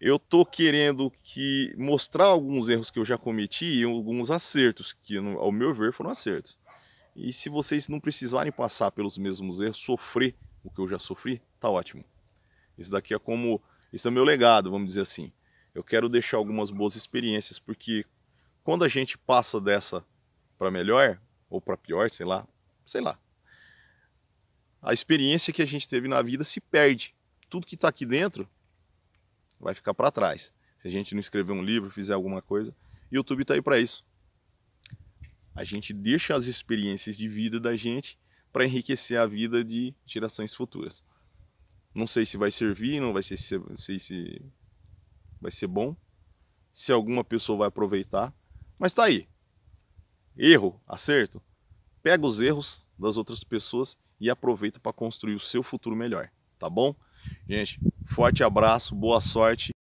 eu tô querendo que mostrar alguns erros que eu já cometi e alguns acertos que, ao meu ver, foram acertos. E se vocês não precisarem passar pelos mesmos erros, sofrer o que eu já sofri, tá ótimo. Esse daqui é como, esse é o meu legado, vamos dizer assim. Eu quero deixar algumas boas experiências porque quando a gente passa dessa para melhor ou para pior, sei lá, sei lá. A experiência que a gente teve na vida se perde. Tudo que está aqui dentro vai ficar para trás. Se a gente não escrever um livro, fizer alguma coisa, YouTube está aí para isso. A gente deixa as experiências de vida da gente para enriquecer a vida de gerações futuras. Não sei se vai servir, não vai ser, sei se vai ser bom, se alguma pessoa vai aproveitar, mas está aí. Erro, acerto. Pega os erros das outras pessoas e aproveita para construir o seu futuro melhor, tá bom? Gente, forte abraço, boa sorte